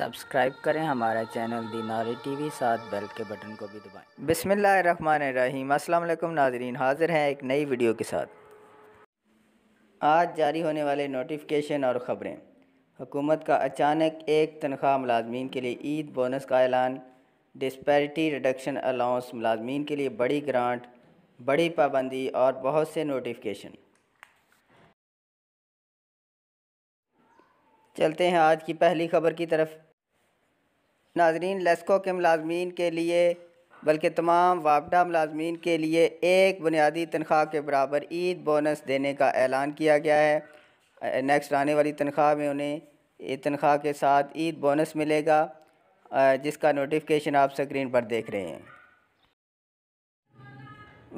subscribe करें हमारा channel दी नारी टीवी साथ बेल के बटन को भी दबाएं बिसमीम अल्लाम नाजरीन हाज़िर हैं एक नई वीडियो के साथ आज जारी होने वाले नोटिफिकेशन और ख़बरें हुकूमत का अचानक एक तनख्वाह मुलाजमीन के लिए ईद बोनस का ऐलान डिस्पैरिटी रिडक्शन अलाउंस मुलाजमीन के लिए बड़ी ग्रांट बड़ी पाबंदी और बहुत से नोटिफिकेशन चलते हैं आज की पहली खबर की तरफ नाजरीन लेस्को के मुलाजमीन के लिए बल्कि तमाम वापडा मुलाजमीन के लिए एक बुनियादी तनख्वाह के बराबर ईद बोनस देने का ऐलान किया गया है नेक्स्ट आने वाली तनख्वाह में उन्हें तनख्वाह के साथ ईद बोनस मिलेगा जिसका नोटिफिकेशन आप स्क्रीन पर देख रहे हैं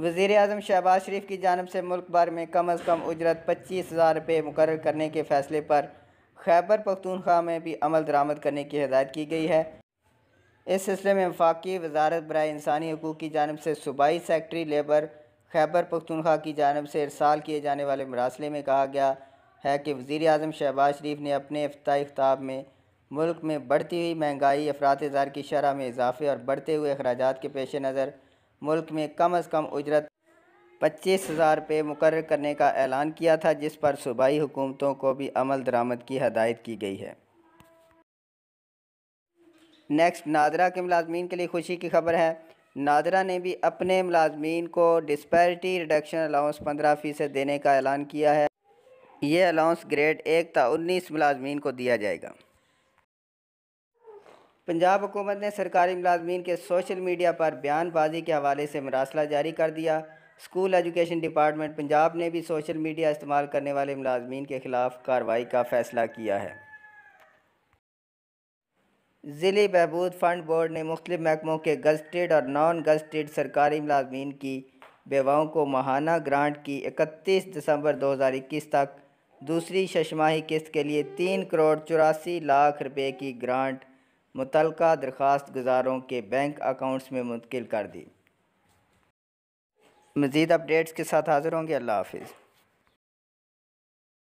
वज़ी अजम शहबाज शरीफ की जानब से मुल्क भर में कम अज़ कम उजरत पच्चीस हज़ार रुपये मुकर करने के फ़ैसले पर खैबर पख्तूनख्वा में भी अमल दरामद करने की हदायत की गई है इस सिलसिले में वफाकी वजारत बरए इंसानी हकूक़ की जानब से सूबाई सेक्रटरी लेबर खैबर पख्तनख्वा की जानब से इरसाल किए जाने वाले मरासले में कहा गया है कि वज़ी अजम शहबाज शरीफ ने अपने अफ्ताही खताब में मुल्क में बढ़ती हुई महंगाई अफरात ज़ार की शरह में इजाफे और बढ़ते हुए अखराज के पेश नज़र मुल्क में कम अज़ कम उजरत पच्चीस हज़ार रुपये मुकर करने का ऐलान किया था जिस पर सूबाई हुकूमतों को भी अमल दरामद की हदायत की गई है नेक्स्ट नादरा के मुलाजमीन के लिए खुशी की खबर है नादरा ने भी अपने मुलाजमीन को डिस्पैरिटी रिडक्शन अलाउंस पंद्रह फ़ीसद देने का ऐलान किया है ये अलाउंस ग्रेड एक था उन्नीस मुलाजमीन को दिया जाएगा पंजाब हुकूमत ने सरकारी मुलाजमीन के सोशल मीडिया पर बयानबाजी के हवाले से मरासला जारी कर दिया स्कूल एजुकेशन डिपार्टमेंट पंजाब ने भी सोशल मीडिया इस्तेमाल करने वाले मुलाजमीन के ख़िलाफ़ कार्रवाई का फ़ैसला किया है ज़िले बहबूद फंड बोर्ड ने मुख्तु महकमों के गजटेड और नॉन गजटेड सरकारी मुलाजमीन की बेवाओं को माहाना ग्रांट की इकतीस दिसंबर दो हज़ार इक्कीस तक दूसरी शशमाही किस्त के लिए तीन करोड़ चौरासी लाख रुपये की ग्रांट मुतल दरख्वास्त गुजारों के बैंक अकाउंट्स में मुंतकिल कर दी मज़ीद अपडेट्स के साथ हाज़िर होंगे अल्लाह हाफिज़